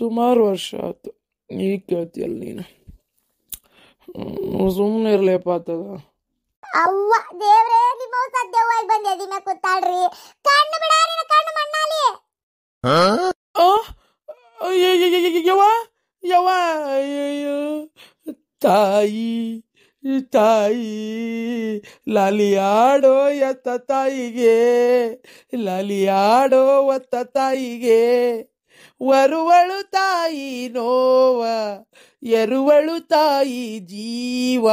ಸುಮಾರು ವರ್ಷ ಆಯ್ತು ಈಗ ಕೇಳ್ತೀಯಲ್ಲ ನೀನು ಸುಮ್ಮನೆ ಇರ್ಲಿಪ್ಪ ಆತದ ಅವ್ವ ದೇವ್ರೇ ನಿಮ್ಮ ಸದ್ಯ ಹೋಗಿ ಬಂದೆ ದಿನ ಕೂತಾಡ್ರಿ ಕಣ್ಣು ಬಿಡ ನಿನ್ನ ಕಣ್ಣು ಮಣ್ಣಾಲಿ ಯವ ಯವ ತಾಯಿ ತಾಯಿ ಲಾಲಿಯಾಡೋ ಎತ್ತ ತಾಯಿಗೆ ಲಾಲಿಯಾಡೋ ಒತ್ತ ತಾಯಿಗೆ ವರುವಳು ತಾಯಿ ನೋವ ಎರುವಳು ತಾಯಿ ಜೀವ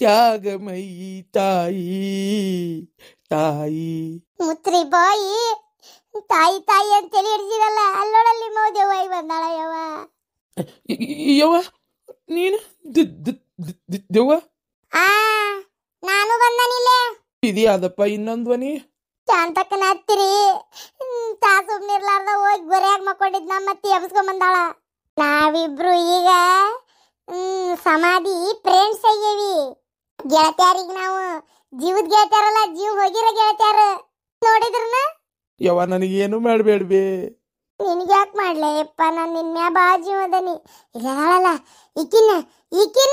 ತ್ಯಾಗಮಯಿ ತಾಯಿ ತಾಯಿ ಮುತ್ರಿ ಬಾಯಿ ತಾಯಿ ತಾಯಿ ಅಂತ ಹೇಳಿದಿರಲ್ಲ ಅಲ್ಲೊಳಲ್ಲಿ ಮೋದೇವ ಬಂದಾಳ ಯವ ಯವ ನೀನು ಆ ನಾನು ಬಂದನಿಲ್ಲ ಅದಪ್ಪ ಇನ್ನೊಂದು ಧ್ವನಿ ಶಾಂತಕ್ಕನ ತಾಸು ತಾಸುಬ್ನಿರ್ಲಾರ್ದ ಹೋಗಿ ಗೊರೆಯಾಗಿ ಮಕ್ಕೊಂಡಿದ್ನ ಮತ್ತೆ ಎಬ್ಸ್ಕೊಂಬಂದಾಳ ನಾವಿಬ್ರು ಈಗ ಸಮಾಧಿ ಫ್ರೆಂಡ್ಸ್ ಆಗ್ಯವಿ ಗೆಳತ್ಯಾರಿಗೆ ನಾವು ಜೀವದ ಗೆಳತ್ಯಾರಲ್ಲ ಜೀವ ಹೋಗಿರೋ ಗೆಳತ್ಯಾರ ನೋಡಿದ್ರನ ಯವ್ವ ನನಗೇನು ಮಾಡಬೇಡ್ಬಿ ನಿನಗೆ ಯಾಕೆ ಮಾಡ್ಲೆ ಯಪ್ಪ ನಾನು ನಿನ್ನ ಬಾ ಜೀವದನಿ ಇಲ್ಲ ಇಕ್ಕಿನ ಈಕಿನ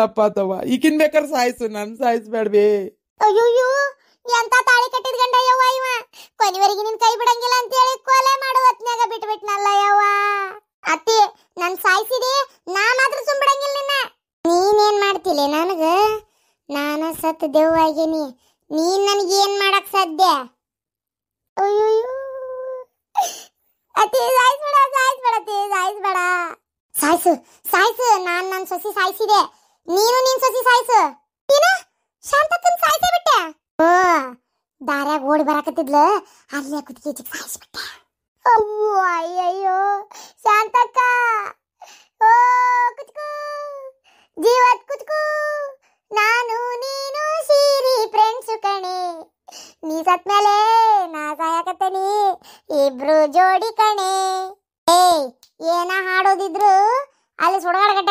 ತಪ್ಪ ತವ ಈಗಿನ ಬೇಕಾದ್ರೆ ಸಾಯಿಸು ನನ್ ಸಾಯಿಸ್ಬೇಡ್ವಿ ಅಯ್ಯೋ ಎಂತ ತಾಳಿ ಕಟ್ಟಿದ ಗಂಡ ಯವ್ವ ಇವ ಕೊನೆವರೆಗೆ ನಿನ್ ಕೈ ಬಿಡಂಗಿಲ್ಲ ಅಂತ ಹೇಳಿ ಕೊಲೆ ಮಾಡೋ ಹೊತ್ನ್ಯಾಗ ಬಿಟ್ಬಿಟ್ನಲ್ಲ ಯವ್ವ ಅತ್ತಿ ನನ್ ಸಾಯಿಸಿದಿ ನಾ ಮಾತ್ರ ಬಿಡಂಗಿಲ್ಲ ನಿನ್ನ ನೀನೇನ್ ಮಾಡ್ತಿಲ್ಲ ನನಗ ನಾನ ಸತ್ ದೆವ್ವಾಗಿನಿ ನೀನ್ ನನಗೆ ಏನ್ ಮಾಡಕ್ ಸಾಧ್ಯ ಅಯ್ಯೋ ಅತ್ತಿ ಸಾಯಿಸ್ಬೇಡ ಸಾಯಿಸ್ಬೇಡ ಅತ್ತಿ ಸಾಯಿಸ್ಬೇಡ ಸಾಯಿಸು ಸಾಯಿಸು ನಾನ್ ನನ್ ಸೊಸಿ ಸಾಯಿಸಿದೆ ನೀನು ನಿನ್ ಸೊಸಿ ಸಾಯ್ಸು ಶಾಂತ ಶಾಂತಕ್ಕನ್ ಸಾಯ್ಸೇ ಬಿಟ್ಟೆ ಓ ದಾರ್ಯಾಗ ಓಡಿ ಬರಾಕತ್ತಿದ್ಲ ಅಲ್ಲಿ ಕುತ್ತಿಗೆ ಸಾಯಿಸ್ಬಿಟ್ಟೆ ಅಯ್ಯೋ ಅಯ್ಯಯ್ಯೋ ಶಾಂತಕ್ಕ ಓ ಕುಚ್ಕು ಜೀವತ್ ಕುಚ್ಕು ನಾನು ನೀನು ಸೀರಿ ಫ್ರೆಂಡ್ಸ್ ಕಣೆ ನೀ ಸತ್ತ ಮೇಲೆ ನಾ ನೀ ಇಬ್ರು ಜೋಡಿ ಕಣೆ ಏ ಏನ ಹಾಡೋದಿದ್ರು ಅಲ್ಲಿ ಸುಡಗಾಡ ಗಡ್ಡ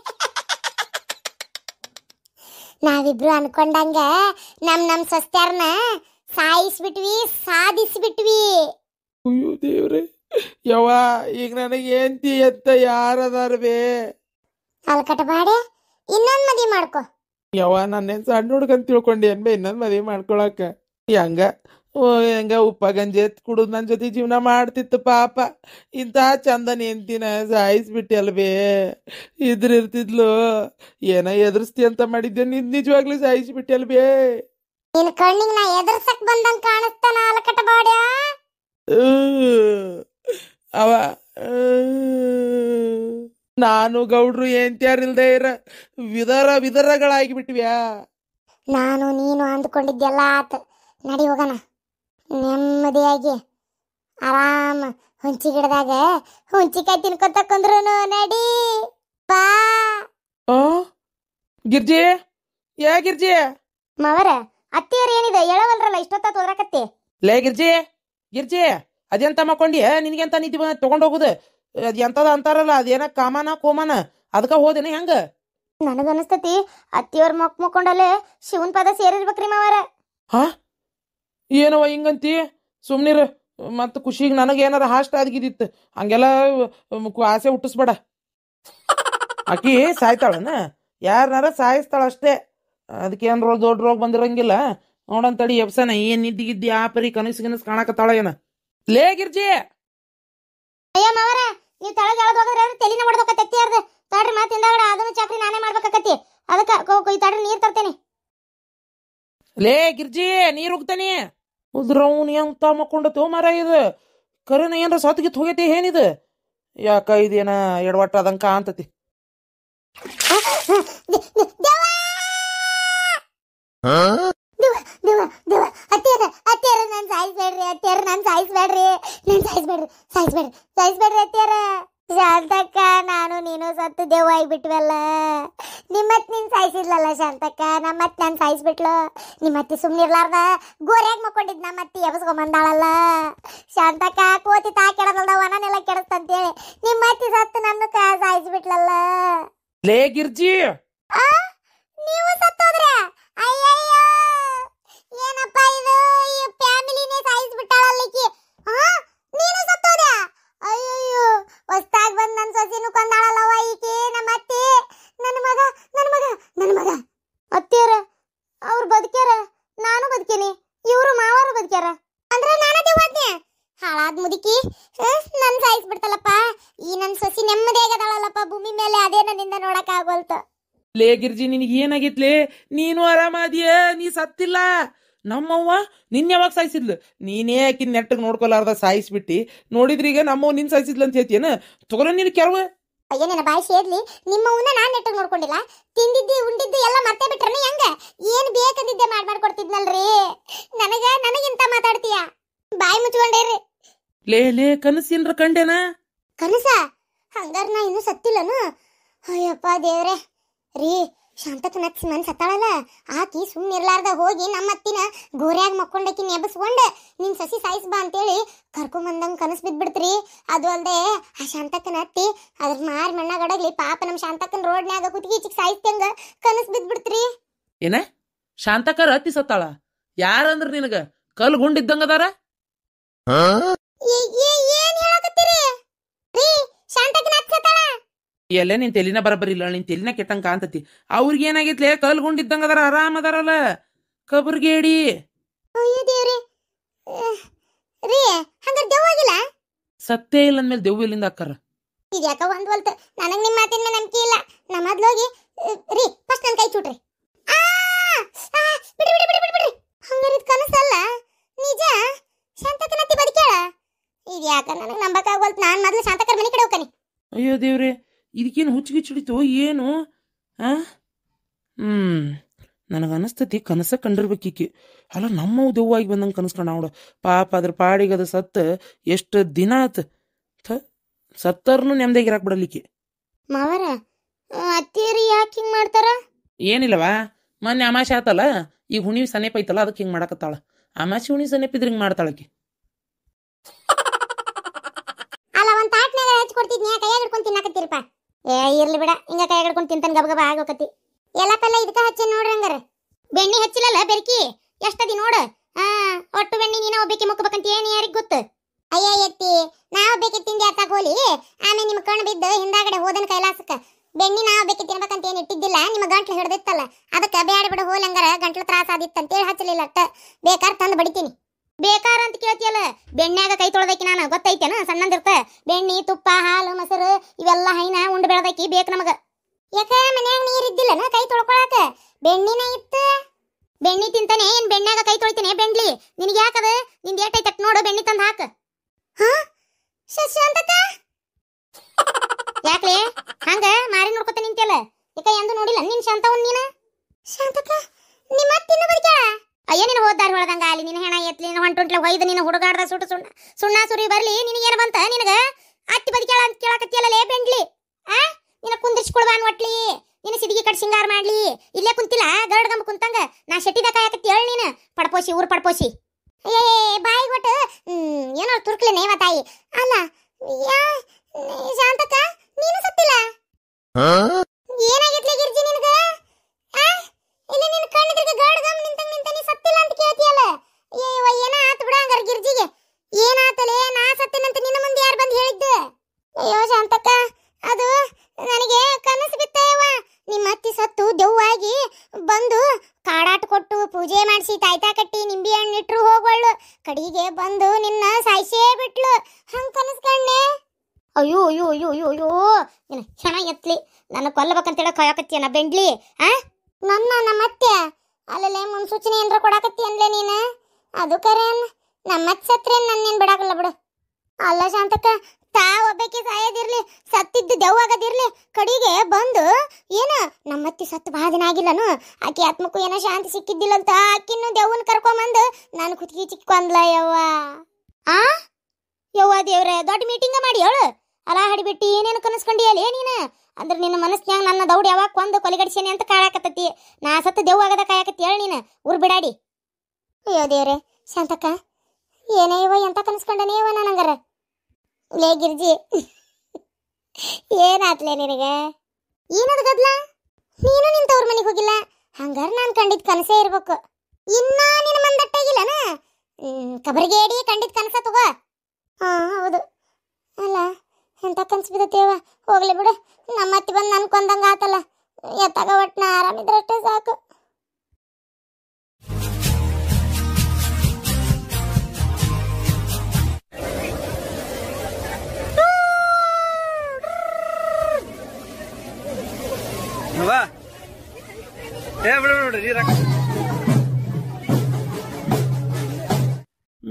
ನಾವಿಬ್ರು ಅನ್ಕೊಂಡಂಗ ನಮ್ ನಮ್ ಸೊಸ್ತ್ಯಾರನ ಸಾಯಿಸ್ಬಿಟ್ವಿ ಸಾಧಿಸ್ಬಿಟ್ವಿ ಅಯ್ಯೋ ದೇವ್ರೆ ಯವ್ವ ಈಗ ನನಗೆ ಏಂತಿ ಎತ್ತ ಯಾರದಾರ ಬೇ ಅಲ್ಕಟ ಬಾಡೆ ಇನ್ನೊಂದ್ ಮದಿ ಮಾಡ್ಕೊ ಯವ್ವ ನನ್ನೇನ್ ಸಣ್ಣ ಹುಡ್ಗನ್ ತಿಳ್ಕೊಂಡೇನ್ ಬೇ ಇನ್ನೊಂದ್ ಮದಿ ಮಾಡ್ಕೊಳಕ ಹಂಗ ಓ ಹೆಂಗ ಉಪ್ಪ ಗಂಜಿ ಎತ್ ಕುಡಿದು ನನ್ನ ಜೊತೆ ಜೀವನ ಮಾಡ್ತಿತ್ತು ಪಾಪ ಇಂತಹ ಚಂದನ್ ಎಂತಿನ ಸಾಯಿಸ್ಬಿಟ್ಟಲ್ವೇ ಇದ್ರಿರ್ತಿದ್ಲು ಏನ ಎದುರಿಸ್ತಿ ಅಂತ ಮಾಡಿದ್ದೆ ನಿನ್ ನಿಜವಾಗ್ಲೂ ಸಾಯಿಸ್ಬಿಟ್ಟಲ್ವೇ ನಿನ್ ಕಣ್ಣಿಗೆ ನಾ ಎದುರ್ಸಕ್ ಬಂದಂಗ್ ಕಾಣಿಸ್ತಾನ ಅಲಕಟ ಬಾಡ್ಯ ಅವ ನಾನು ಗೌಡ್ರು ಎಂತ್ಯಾರಿಲ್ದೆ ಇರ ವಿದರ ವಿದರಗಳಾಗಿ ಬಿಟ್ವ್ಯಾ ನಾನು ನೀನು ಅಂದ್ಕೊಂಡಿದ್ದೆಲ್ಲ ಆತ ನಡಿ ಹೋಗೋಣ ನೆಮ್ಮದಿಯಾಗಿ ಆರಾಮ ಹುಂಚಿ ಗಿಡದಾಗ ಹುಂಚಿಕಾಯಿ ತಿನ್ಕೊತ ಕುಂದ್ರು ನಡಿ ಬಾ ಗಿರ್ಜಿ ಯಾ ಗಿರ್ಜಿ ಮಾವರ ಅತ್ತೆಯರು ಏನಿದೆ ಹೇಳವಲ್ರಲ್ಲ ಇಷ್ಟೊತ್ತ ತೋದ್ರಕತ್ತಿ ಲೇ ಗಿರ್ಜಿ ಗಿರ್ಜಿ ಅದೆಂತ ಮಕ್ಕೊಂಡಿ ನಿನಗೆ ಅಂತ ನೀತಿ ಬಂದ ಹೋಗುದು ಅದ್ ಎಂತದ ಅಂತಾರಲ್ಲ ಅದೇನ ಕಾಮನ ಕೋಮನ ಅದಕ್ಕ ಹೋದೇನ ಹೆಂಗ ನನಗನಸ್ತತಿ ಅತ್ತಿಯವ್ರ ಮೊಕ್ ಮಕ್ಕೊಂಡಲ್ಲೇ ಶಿವನ್ ಪದ ಸೇರಿರ್ಬೇಕ್ರಿ ಮಾವರ ಹಾ ಏನವ ಹಿಂಗಂತಿ ಸುಮ್ಮನಿರು ಮತ್ತು ಖುಷಿಗೆ ನನಗೆ ಏನಾರ ಹಾಷ್ಟ ಆದ್ಗಿದಿತ್ತು ಹಂಗೆಲ್ಲ ಆಸೆ ಹುಟ್ಟಿಸ್ಬೇಡ ಆಕಿ ಸಾಯ್ತಾಳನ ಯಾರನಾರ ಸಾಯಿಸ್ತಾಳ ಅಷ್ಟೇ ಅದಕ್ಕೆ ಏನಾರ ದೊಡ್ಡ ರೋಗ ಬಂದಿರಂಗಿಲ್ಲ ನೋಡಂತಡಿ ಎಬ್ಸನ ಏನು ನಿದ್ದಿ ಗಿದ್ದಿ ಆ ಪರಿ ಕನಸು ಗಿನಸ್ ಕಾಣಕತ್ತಾಳ ಏನ ಲೇ ಗಿರ್ಜಿ ಅಯ್ಯ ಮಾವರ ನೀವು ತಳಗ ಎಳದ ಹೋಗದ್ರ ತಲಿನ ಹೊಡೆದೋಕತ್ತೈತಿ ಅರ್ಧ ತಡ್ರಿ ಮತ್ತೆ ಹಿಂದಾಗಡೆ ಅದನ್ನ ಚಾಕ್ರಿ ನಾನೇ ಮಾಡ್ಬೇಕಾಕತ್ತಿ ಅದಕ್ಕೆ ಕೊಯ್ ತಡ್ರಿ ನೀರು ತರ್ತೇನೆ ಲೇ ಗಿರ್ಜಿ ನೀರು ಹೋಗ್ತಾನೆ ಉದ್ರವ್ನ ಎಂತ ಮಕ್ಕೊಂಡತೇವ ಮರ ಇದು ಕರೆನ ಏನ್ರ ಸತ್ಗಿತ್ ಹೋಗೈತಿ ಏನಿದು ಯಾಕ ಇದೇನ ಎಡವಟ್ಟ ಅದಂಕ ಅಂತತಿ ಸಾಯಿಸ್ಬೇಡ್ರಿ ಅತ್ತಿಯರ ನಾನು ಸಾಯಿಸ್ಬೇಡ್ರಿ ನಾನು ಸಾಯಿಸ್ಬೇಡ್ರಿ ಸಾಯಿಸ್ಬೇಡ್ರಿ ಸಾಯಿಸ್ಬೇಡ್ರಿ ಅತ್ತಿಯರ ಶಾಂತಕ್ಕ ನಾನು ನೀನು ಸತ್ತು ದೇವಾಗ್ಬಿಟ್ವಲ್ಲ ನಿಮ್ಮತ್ ನೀನ್ ಸಾಯಿಸಿದ್ಲಲ್ಲ ಶಾಂತಕ್ಕ ನಮ್ಮತ್ ನಾನು ಸಾಯಿಸ್ಬಿಟ್ಲು ನಿಮ್ಮತ್ತಿ ಸುಮ್ಮನೆ ಇರ್ಲಾರ್ದ ಗೋರ್ಯಾಗ್ ಮಕ್ಕೊಂಡಿದ್ ನಮ್ಮತ್ತಿ ಎಬಸ್ಕೊಂಬಂದಾಳಲ್ಲ ಶಾಂತಕ್ಕ ಕೋತಿ ತಾ ಕೆಡದಲ್ದ ವನನೆಲ್ಲ ಕೆಡಸ್ತಂತೇಳಿ ನಿಮ್ಮತ್ತಿ ಸತ್ತು ನನ್ನ ಕ ಸಾಯಿಸ್ಬಿಟ್ಲಲ್ಲ ಲೇ ಗಿರ್ಜಿ ಆ ನೀವು ಸತ್ತೋದ್ರೆ ಅಯ್ಯಯ್ಯೋ ಏನಪ್ಪ ಇದು ಈ ಫ್ಯಾಮಿಲಿನೇ ಸಾಯಿಸ್ಬಿಟ್ಟಾಳಲ್ಲಿಕ್ಕಿ ಹಾ ಲೇ ಗಿರ್ಜಿ ನಿನಗೆ ಏನಾಗಿತ್ಲೇ ನೀನು ಆರಾಮಾದಿಯ ನೀ ಸತ್ತಿಲ್ಲ ನಮ್ಮವ್ವ ನಿನ್ ಯಾವಾಗ ಸಾಯಿಸಿದ್ಲು ನೀನೇ ಆಕಿನ್ ನೆಟ್ಟಗೆ ನೋಡ್ಕೊಲಾರ್ದ ಸಾಯಿಸ್ಬಿಟ್ಟಿ ನೋಡಿದ್ರಿ ಈಗ ನಮ್ಮವ್ ನಿನ್ ಸಾಯಿಸಿದ್ಲು ಅಂತ ಹೇಳ್ತೀಯನ ತಗೊಳ ನೀನು ಕೆರವ ಅಯ್ಯೋ ನನ್ನ ಬಾಯಿ ಸೇರ್ಲಿ ನಿಮ್ಮವನ್ನ ನಾನು ನೆಟ್ಟಗೆ ನೋಡ್ಕೊಂಡಿಲ್ಲ ತಿಂದಿದ್ದು ಉಂಡಿದ್ದು ಎಲ್ಲ ಮರ್ತೇ ಬಿಟ್ರನ ಹೆಂಗ ಏನ್ ಬೇಕಂದಿದ್ದೆ ಮಾಡ್ ಮಾಡ್ಕೊಡ್ತಿದ್ನಲ್ರಿ ನನಗ ನನಗಿಂತ ಮಾತಾಡ್ತೀಯ ಬಾಯಿ ಮುಚ್ಕೊಂಡೇರಿ ಲೇ ಲೇ ಕನಸಿನ್ರ ಕಂಡೇನಾ ಕನಸ ಹಂಗಾರ ನಾ ಇನ್ನೂ ಸತ್ತಿಲ್ಲನು ಅಯ್ಯಪ್ಪ ದೇವ್ರೆ ರೀ ಶಾಂತಕ್ಕ ನಚ್ಚಿ ಮನ್ಸ ಸತ್ತಾಳಲ್ಲ ಆಕಿ ಸುಮ್ಮನೆ ಇರ್ಲಾರ್ದ ಹೋಗಿ ನಮ್ಮ ಅತ್ತಿನ ಗೋರ್ಯಾಗ ಮಕ್ಕೊಂಡಕಿ ನೆಬಸ್ಕೊಂಡೆ ನಿನ್ ಸಸಿ ಸಾಯಿಸ್ಬಾ ಅಂತೇಳಿ ಕರ್ಕೊಂಬಂದಂಗೆ ಕನಸು ಬಿದ್ಬಿಡ್ತ್ರಿ ಅದು ಅಲ್ಲದೆ ಆ ಶಾಂತಕ್ಕನ ಅತ್ತಿ ಅದ್ರ ಮಾರ್ ಮಣ್ಣಾಗಡಗ್ಲಿ ಪಾಪ ನಮ್ಮ ಶಾಂತಕ್ಕನ ರೋಡ್ನ್ಯಾಗ ಕುತ್ತಿಗೆ ಚಿಕ್ಕ ಸಾಯಿಸ್ತಂಗ ಕನಸು ಬಿದ್ಬಿಡ್ತ್ರಿ ಏನ ಶಾಂತಕ್ಕರ ಅತ್ತಿ ಸತ್ತಾಳ ಯಾರಂದ್ರ ನಿನಗ ಕಲ್ ಗುಂಡಿದ್ದಂಗದಾರ ಎಲ್ಲ ನಿನ್ ತೆಲಿನ ಬರಬರಿ ಇಲ್ಲ ನಿನ್ ತೆಲಿನ ಕೆಟ್ಟಂಗ ಅಂತತಿ ಅವ್ರಿಗೆ ಏನಾಗೈತ್ಲೆ ಕಲ್ಗೊಂಡಿದ್ದಂಗ ಅದಾರ ಆರಾಮ್ ಅದಾರಲ್ಲ ಕಬರ್ಗೇಡಿ ಸತ್ತೇ ಇಲ್ಲ ಅಂದ್ಮೇಲೆ ದೆವ್ವ ಇಲ್ಲಿಂದ ಅಕ್ಕಾರ ಮಾತಿನ ಇಲ್ಲ ರೀ ಫಸ್ಟ್ ಕೈ ಅಯ್ಯೋ ದೇವ್ರಿ ಇದಕ್ಕೇನು ಹುಚ್ಚಿಗಿಚ್ಚಿಡಿತು ಏನು ಆ ಹ್ಮ್ ನನಗ ಅನಸ್ತತಿ ಕನಸ ಕಂಡಿರ್ಬೇಕಿಕ್ಕಿ ಅಲ್ಲ ನಮ್ಮ ದೆವ್ವಾಗಿ ಬಂದಂಗೆ ಕನಸ್ಕೊಂಡ ನಾವು ಪಾಪ ಅದ್ರ ಪಾಡಿಗೆ ಅದು ಸತ್ತ ಎಷ್ಟು ದಿನ ಆತು ಥ ಸತ್ತರ್ನು ನೆಮ್ಮದಿಯಾಗಿ ಇರಾಕ್ ಬಿಡಲಿಕ್ಕೆ ಮಾವರ ಅತ್ತಿಯರು ಯಾಕೆ ಹಿಂಗೆ ಮಾಡ್ತಾರ ಏನಿಲ್ಲವಾ ಮೊನ್ನೆ ಅಮಾಶೆ ಆತಲ್ಲ ಈಗ ಹುಣಿ ಸನೇಪ ಐತಲ್ಲ ಅದಕ್ಕೆ ಹಿಂಗೆ ಮಾಡಕತ್ತಾಳ ಅಮಾಶೆ ಹುಣಿ ಸನೇಪ ಇದ್ರ ಹಿಂಗೆ ಮಾಡ್ತಾಳಕ್ಕೆ ಅಲ್ಲ ಒಂದು ತಾಟ್ನಾಗ ಹಚ್ಚಿ ಕೈಯಾಗ ಹಿಡ್ಕೊಂಡು ಏ ಇರ್ಲಿ ಬಿಡ ಹಿಂಗ ಕೈ ಹಿಡ್ಕೊಂಡು ತಿಂತಾನೆ ಗಬಗಬ ಆಗೋಕತಿ ಎಲ್ಲ ಪಲ್ಲ ಇದಕ್ಕ ಹಚ್ಚಿ ನೋಡ್ರಿ ಹಂಗಾರ ಬೆಣ್ಣೆ ಹಚ್ಚಿಲ್ಲಲ್ಲ ಬೆರ್ಕಿ ಎಷ್ಟದಿ ನೋಡ ಹಾ ಒಟ್ಟು ಬೆಣ್ಣೆ ನೀನ ಒಬ್ಬಕ್ಕೆ ಮುಕ್ಕಬೇಕಂತ ಏನು ಯಾರಿಗೆ ಗೊತ್ತು ಅಯ್ಯ ಎತ್ತಿ ನಾ ಒಬ್ಬಕ್ಕೆ ತಿಂಡಿ ಅತ್ತ ಕೋಲಿ ಆಮೇಲೆ ನಿಮ್ಮ ಕಣ್ಣು ಬಿದ್ದು ಹಿಂದಾಗಡೆ ಹೋದನ್ ಕೈಲಾಸಕ್ಕೆ ಬೆಣ್ಣೆ ನಾವು ಬೇಕಿ ತಿನ್ಬೇಕಂತ ಏನು ಇಟ್ಟಿದ್ದಿಲ್ಲ ನಿಮ್ಮ ಗಂಟ್ಲು ಹಿಡ್ದಿತ್ತಲ್ಲ ಅದಕ್ಕೆ ಬೇಡ ಬಿಡ ಹೋಲ್ ಹಂಗಾರ ಗಂಟ್ಲು ತ್ರಾಸ ಆದಿತ್ತಂತೇಳಿ ಹಚ್ಚಲಿಲ್ಲ ಅಟ್ಟ ಬೇಕಾದ್ರೆ ತಂದು ಬಡಿತೀನಿ ಬೇಕಾರ ಅಂತ ಕೇಳ್ತಿಯಲ್ಲ ಬೆಣ್ಣೆಗ ಕೈ ತೊಳ್ದಕಿ ನಾನು ಗೊತ್ತೈತೇನ ಸಣ್ಣಂದಿರ್ತ ಬೆಣ್ಣಿ ತುಪ್ಪ ಹಾಲು ಮೊಸರು ಇವೆಲ್ಲ ಹೈನ ಉಂಡು ಬೆಳ್ದಕಿ ಬೇಕು ನಮಗ ಯಾಕ ಮನ್ಯಾಗ ನೀರ್ ಇದ್ದಿಲ್ಲನ ಕೈ ತೊಳ್ಕೊಳಕ ಬೆಣ್ಣಿನ ಇತ್ತು ಬೆಣ್ಣಿ ತಿಂತಾನೆ ಏನ್ ಬೆಣ್ಣೆಗ ಕೈ ತೊಳಿತೀನಿ ಬೆಂಡ್ಲಿ ನಿನಗೆ ಯಾಕದ ನಿಂದ ಏಟೈತಕ್ ನೋಡು ಬೆಣ್ಣಿ ತಂದು ಹಾಕ ಹಾ ಶಶಾಂತಕ ಯಾಕ್ಲೆ ಹಂಗ ಮಾರಿ ನೋಡ್ಕೊತ ನಿಂತಿಯಲ್ಲ ಯಾಕ ಎಂದು ನೋಡಿಲ್ಲ ನಿನ್ ಶಾಂತವನ್ ನೀನ ಶಾಂತಕ ನಿಮ್ಮ ತಿನ್ನು ಬದುಕ್ಯಾಳ ಅಯ್ಯ ನೀನು ಹೋದ ದಾರಿ ಅಲ್ಲಿ ನಿನ್ನ ಹೆಣ ಎತ್ಲಿ ನಿನ್ನ ಹೊಂಟುಂಟ್ಲ ಒಯ್ದು ನಿನ್ನ ಹುಡುಗಾಡ್ದ ಸುಟ್ಟು ಸುಣ್ಣ ಸುಣ್ಣ ಸುರಿ ಬರಲಿ ನಿನಗೇನು ಬಂತ ನಿನಗೆ ಅತ್ತಿ ಬದಿ ಕೇಳ ಕೇಳಕತ್ತಿಯಲ್ಲ ಲೇ ಬೆಂಡ್ಲಿ ಆ ನಿನ್ನ ಕುಂದಿರ್ಸ್ಕೊಳ್ಬಾನ್ ಒಟ್ಲಿ ನಿನ್ನ ಸಿಡಿಗೆ ಕಟ್ ಸಿಂಗಾರ ಮಾಡ್ಲಿ ಇಲ್ಲೇ ಕುಂತಿಲ್ಲ ಗರಡ್ಗಂಬ ಕುಂತಂಗ ನಾ ಶೆಟ್ಟಿದ ಕಾಯಕತ್ತಿ ಹೇಳ ನೀನು ಪಡಪೋಸಿ ಊರು ಪಡ್ಪೋಸಿ ಏ ಬಾಯಿ ಒಟ್ಟು ಏನೋ ತುರ್ಕಲಿ ನೇವ ತಾಯಿ ಅಲ್ಲ ಯಾ ಶಾಂತಕ್ಕ ನೀನು ಸತ್ತಿಲ್ಲ ಏನಾಗಿತ್ಲಿ ಗಿರ್ಜಿ ನಿನಗೆ ಇಲ್ಲಿ ನಿನ್ನ ಕಣ್ಣೆದುರಿಗೆ ಗಾಡ್ ಗಮ್ ನಿಂತ ನಿಂತ ನೀ ಸತ್ತಿಲ್ಲ ಅಂತ ಕೇಳ್ತಿಯಲ್ಲ ಏವ ಏನ ಆತ್ ಬಿಡ ಹಂಗಾರ ಗಿರ್ಜಿಗೆ ಏನಾತಲೆ ನಾ ಸತ್ತಿನಂತ ನಿನ್ನ ಮುಂದೆ ಯಾರು ಬಂದು ಹೇಳಿದ್ದು ಅಯ್ಯೋ ಶಾಂತಕ್ಕ ಅದು ನನಗೆ ಕನಸು ಬಿತ್ತಯ್ಯವ ನಿಮ್ಮ ಅತ್ತಿ ಸತ್ತು ದೆವ್ವಾಗಿ ಬಂದು ಕಾಡಾಟ ಕೊಟ್ಟು ಪೂಜೆ ಮಾಡಿಸಿ ತಾಯ್ತಾ ಕಟ್ಟಿ ನಿಂಬಿ ಹಣ್ಣು ಇಟ್ರು ಹೋಗೋಳು ಕಡಿಗೆ ಬಂದು ನಿನ್ನ ಸಾಯಿಸೇ ಬಿಟ್ಲು ಹಂಗೆ ಕನಸ್ಕಂಡೆ ಅಯ್ಯೋ ಅಯ್ಯೋ ಅಯ್ಯೋ ಅಯ್ಯೋ ಅಯ್ಯೋ ನಿನ್ನ ಕ್ಷಣ ಎತ್ಲಿ ನನ್ನ ಕೊಲ್ಲಬೇಕಂತೇಳ ಕಾಯಕತ್ತೀಯ ಬೆಂಡ್ಲಿ ಆ ನಮ್ಮ ನಮ್ಮತ್ತೆ ಅಲ್ಲಲ್ಲೇ ಮುನ್ಸೂಚನೆ ಏನ್ರ ಕೊಡಾಕತ್ತಿ ಅಂದ್ಲೆ ನೀನು ಅದು ಕರೇನ್ ನಮ್ಮತ್ತೆ ಸತ್ರೆ ನನ್ನೇನು ಬಿಡಾಕಲ್ಲ ಬಿಡು ಅಲ್ಲ ಶಾಂತಕ್ಕ ತಾ ಒಬ್ಬಾಕಿ ಸಾಯೋದಿರ್ಲಿ ಸತ್ತಿದ್ದು ದೆವ್ವಾಗದಿರ್ಲಿ ಕಡಿಗೆ ಬಂದು ಏನ ನಮ್ಮತ್ತಿ ಸತ್ತು ಬಹಳ ದಿನ ಆಗಿಲ್ಲನು ಆಕೆ ಆತ್ಮಕ್ಕೂ ಏನೋ ಶಾಂತಿ ಸಿಕ್ಕಿದ್ದಿಲ್ಲ ಅಂತ ಆಕಿನ್ನು ದೆವ್ವನ್ ಕರ್ಕೊಂಬಂದು ನಾನು ಕುತ್ತಿಗೆ ಚಿಕ್ಕೊಂದ್ಲ ಯವ್ವ ಆ ಯವ್ವ ದೇವ್ರ ದೊಡ್ಡ ಮೀಟಿಂಗ ಮಾಡಿ ಹೇಳು ಅಲ ಹಡಿಬಿಟ್ಟು ಏನೇನು ಕನಸ್ಕೊಂಡಿಯಲ್ಲ ನೀನು ಅಂದ್ರೆ ನಿನ್ನ ಮನಸ್ನ್ಯಾಗ ನನ್ನ ದೌಡ್ ಯಾವಾಗ ಕೊಂದು ಕೊಲಿಗಡಿಸೇನೆ ಅಂತ ಕಾಳಾಕತ್ತತಿ ನಾ ಸತ್ತ ದೆವ್ವ ಆಗದ ಕಾಯಕತ್ತಿ ಹೇಳಿ ನೀನು ಊರ್ ಬಿಡಾಡಿ ಅಯ್ಯೋ ದೇವ್ರೆ ಶಾಂತಕ್ಕ ಏನೇ ಇವ ಎಂತ ಕನಸ್ಕೊಂಡನೇ ಇವ ನನಗರ ಲೇ ಗಿರ್ಜಿ ಏನಾತ್ಲೆ ನಿನಗೆ ಏನದು ಗದ್ಲ ನೀನು ನಿನ್ ತವ್ರ ಮನೆಗೆ ಹೋಗಿಲ್ಲ ಹಂಗಾರ ನಾನು ಕಂಡಿದ್ದ ಕನಸೇ ಇರ್ಬೇಕು ಇನ್ನಾ ನಿನ್ನ ಮಂದಟ್ಟಾಗಿಲ್ಲನ ಕಬರ್ಗೇಡಿ ಕಂಡಿದ್ದ ಕನಸ ತಗೋ ಹಾ ಹೌದು ಅಲ್ಲ ಅಂತ ಕನ್ಸ್ಬಿದ್ದತ್ತೇವ ಹೋಗ್ಲಿ ಬಿಡು ನಮ್ಮ ಅತ್ತಿ ಬಂದು ಕೊಂದಂಗ ಆತಲ್ಲ ಎತ್ತಾಗ ಒಟ್ನ ಆರಾಮಿದ್ರಷ್ಟೇ ಸಾಕು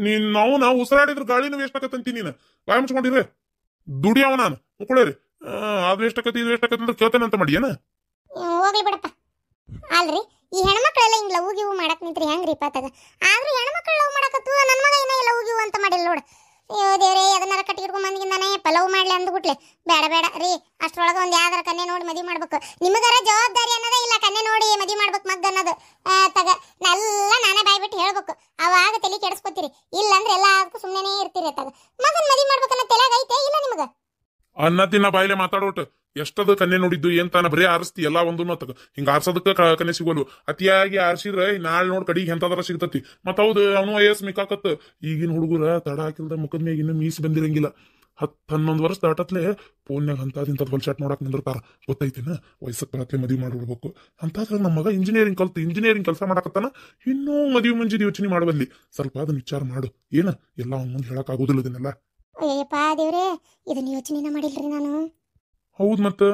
ನೀನ್ ನಾವು ನಾವು ಉಸಿರಾಡಿದ್ರ ಗಾಳಿನೂ ವೇಸ್ಟ್ ಆಗತ್ತಂತೀನಿ ನೀನು ಬಾಯ್ ಮುಚ್ಕೊಂಡಿರ ದುಡಿಯವ ನಾನು ಮುಕ್ಕೊಳ್ಳೇರಿ ಅದು ಎಷ್ಟಾಕತಿ ಇದು ಎಷ್ಟಾಕತಿ ಅಂತ ಕೇಳ್ತೇನೆ ಅಂತ ಹೋಗ್ಲಿ ಬಿಡಪ್ಪ ಅಲ್ರಿ ಈ ಹೆಣ್ಮಕ್ಳೆಲ್ಲ ಹಿಂಗ್ ಲವ್ ಗಿವ್ ಮಾಡಕ್ ನಿಂತ್ರಿ ಹೆಂಗ್ರಿ ಪಾತಾಗ ಆದ್ರೆ ಹೆಣ್ಮಕ್ಳು ಲವ್ ಮಾಡಕತ್ತು ನನ್ನ ಮಗ ಏನೇ ಲವ್ ಗಿವ್ ಅಂತ ಮಾಡಿಲ್ಲ ನೋಡು ಅಯ್ಯೋ ದೇವ್ರೇ ಅದನ್ನಾರ ಕಟ್ಟಿಟ್ಕೊಂಡ್ ಬಂದಿಂದಾನೆ ಪಲವ್ ಮಾಡ್ಲಿ ಅಂದ್ಬಿಟ್ಲೆ ಬೇಡ ಬೇಡ ರೀ ಅಷ್ಟ್ರೊಳಗೆ ಒಂದ್ ಯಾವ್ದಾರ ಕನ್ನೆ ನೋಡಿ ಮದಿ ಮಾಡ್ಬೇಕು ನಿಮಗಾರ ಜವಾಬ್ದಾರಿ ಅನ್ನೋದೇ ಇಲ್ಲ ಕನ್ನೆ ನೋಡಿ ಮದಿ ಮಾಡ್ಬೇಕು ಮಗ್ ಅನ್ನೋದು ತಗ ನಲ್ಲ ನಾನೇ ಬಾಯ್ ಬಿಟ್ಟು ಹೇಳ್ಬೇಕು ಅವಾಗ ತಲೆ ಕೆಡಿಸ್ಕೊತೀರಿ ಇಲ್ಲ ಅಂದ್ರೆ ಎಲ್ಲ ಅದಕ್ಕೂ ಸುಮ್ಮನೆ ಇರ್ತೀರಿ ತಗ ಮಗನ್ ಮದಿ ಮಾಡ್ಬೇಕನ್ನ ತಲೆಗೈತೆ ಇಲ್ಲ ಅನ್ನದಿನ ಬಾಯಿಲೆ ಮಾತಾಡೋಟ್ ಎಷ್ಟದ ಕನ್ನೆ ನೋಡಿದ್ದು ಏನ್ ತಾನ ಬರೀ ಆರಿಸ್ತಿ ಎಲ್ಲಾ ಒಂದು ಮತ್ತ ಹಿಂಗ ಆರ್ಸದಕ್ಕ ಕನ್ನೆ ಸಿಗೋಲು ಅತಿಯಾಗಿ ಆರಿಸಿದ್ರೆ ನಾಳೆ ನೋಡ್ ಕಡಿಗೆ ಎಂತದ್ರ ಸಿಗ್ತತಿ ಮತ್ ಹೌದು ಅವನು ಅಯ್ಯಸ್ ಮಿಕ್ಕಾಕತ್ ಈಗಿನ ಹುಡುಗರ ತಡ ಹಾಕಿಲ್ದ ಮುಖದ ಮೇಗ ಇನ್ನು ಮೀಸ್ ಬಂದಿರಂಗಿಲ್ಲ ಹತ್ ಹನ್ನೊಂದು ವರ್ಷ ದಾಟತ್ಲೆ ಫೋನ್ಯಾಗ ಅಂತದಿಂತ ಹೊಲ್ ಚಾಟ್ ನೋಡಕ್ ನಿಂದಿರ್ತಾರ ಗೊತ್ತೈತಿನ ವಯಸ್ಸಕ್ಕೆ ಬರತ್ಲೆ ಮದುವೆ ಮಾಡಿಬಿಡ್ಬೇಕು ಅಂತಾದ್ರೆ ನಮ್ಮ ಮಗ ಇಂಜಿನಿಯರಿಂಗ್ ಕಲ್ತು ಇಂಜಿನಿಯರಿಂಗ್ ಕೆಲಸ ಮಾಡಕತ್ತಾನ ಇನ್ನೂ ಮದುವೆ ಮುಂಜಿದ ಯೋಚನೆ ಮಾಡಬಲ್ಲಿ ಸ್ವಲ್ಪ ಅದನ್ನ ವಿಚಾರ ಮಾಡು ಏನ ಎಲ್ಲ ಅವ್ನ ಮುಂದೆ ಹೇಳಕ್ ಆಗುದಿಲ್ಲ ಇದನ್ನೆಲ್ಲ ಅಯ್ಯಪ್ಪ ದೇವ್ರೆ ಇದನ್ನ ಯೋಚನೆನ ಮಾಡಿಲ್ರಿ ನಾನು ಹೌದು ಮತ್ತೆ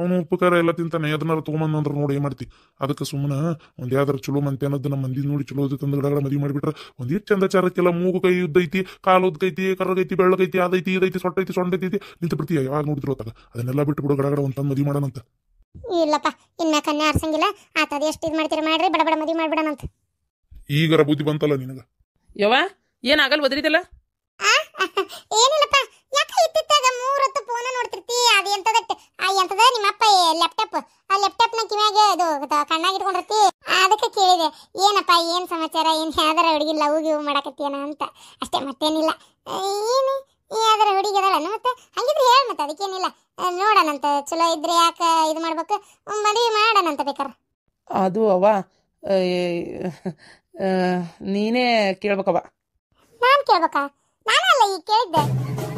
ಅವನು ಉಪಕಾರ ಎಲ್ಲ ತಿಂತಾನೆ ಅದನ್ನಾರ ತೊಗೊಂಬಂದ್ರೆ ನೋಡಿ ಏನು ಮಾಡ್ತಿ ಅದಕ್ಕೆ ಸುಮ್ಮನೆ ಒಂದ್ ಯಾವ್ದಾರ ಚಲೋ ಮಂತೆ ಅನ್ನೋದು ನಮ್ಮ ಮಂದಿ ನೋಡಿ ಚಲೋ ತಂದ ಗಡಗಡ ಮದಿ ಮಾಡಿಬಿಟ್ರ ಒಂದಿಷ್ಟು ಚಂದ ಚಾರಕ್ಕೆಲ್ಲ ಮೂಗು ಕೈ ಉದ್ದೈತಿ ಕಾಲು ಉದ್ದೈತಿ ಕರಗೈತಿ ಬೆಳ್ಳಗೈತಿ ಅದೈತಿ ಇದೈತಿ ಸೊಟ್ಟೈತಿ ಸೊಂಡೈತಿ ನಿಂತ ಬಿಡ್ತೀಯ ಯಾವಾಗ ನೋಡಿದ್ರು ತಗ ಅದನ್ನೆಲ್ಲ ಬಿಟ್ಟು ಬಿಡು ಗಡಗಡ ಒಂದು ತಂದು ಮದಿ ಮಾಡೋಣಂತ ಇಲ್ಲಪ್ಪ ಇನ್ನ ಕನ್ಯಾ ಆರ್ಸಂಗಿಲ್ಲ ಆತದ ಎಷ್ಟು ಇದು ಮಾಡ್ತೀರ ಮಾಡ್ರಿ ಬಡಬಡ ಮದಿ ಮಾಡ್ಬಿಡಣಂತ ಈಗರ ಬುದ್ಧಿ ಬಂತಲ್ಲ ನಿನಗ ಯವ್ವ ಏನಾಗಲ್ಲ ಒದರಿದಲ್ಲ ಏನಿಲ್ಲಪ್ಪ ಯಾಕೆ ಇತ್ತಿತ್ತಾಗ ಮೂರೊತ್ತು ಫೋನ್ ನೋಡ್ತಿರ್ತಿ ಅದು ಎಂತದಕ್ಕೆ ಆ ಎಂತದ ನಿಮ್ಮಪ್ಪ ಲ್ಯಾಪ್ಟಾಪ್ ಆ ಲ್ಯಾಪ್ಟಾಪ್ನ ಕಿವ್ಯಾಗ ಇದು ಕಣ್ಣಾಗ ಇಟ್ಕೊಂಡಿರ್ತಿ ಅದಕ್ಕೆ ಕೇಳಿದೆ ಏನಪ್ಪ ಏನು ಸಮಾಚಾರ ಏನು ಯಾವ್ದಾರ ಹುಡುಗಿ ಲವ್ ಗಿವ್ ಮಾಡಕತ್ತೀಯನ ಅಂತ ಅಷ್ಟೇ ಮತ್ತೇನಿಲ್ಲ ಏನು ಯಾವ್ದಾರ ಹುಡುಗಿ ಅದಲ್ಲ ಮತ್ತೆ ಹಂಗಿದ್ರೆ ಹೇಳಿ ಮತ್ತೆ ಅದಕ್ಕೇನಿಲ್ಲ ನೋಡಣಂತ ಚಲೋ ಇದ್ರೆ ಯಾಕೆ ಇದು ಮಾಡ್ಬೇಕು ಮದುವೆ ಮಾಡೋಣಂತ ಬೇಕಾರ ಅದು ಅವ್ವ ನೀನೇ ಕೇಳ್ಬೇಕವ ನಾನು ಕೇಳ್ಬೇಕಾ ನಾನು ಅಲ್ಲ ಈ ಕೇಳಿದ್ದೆ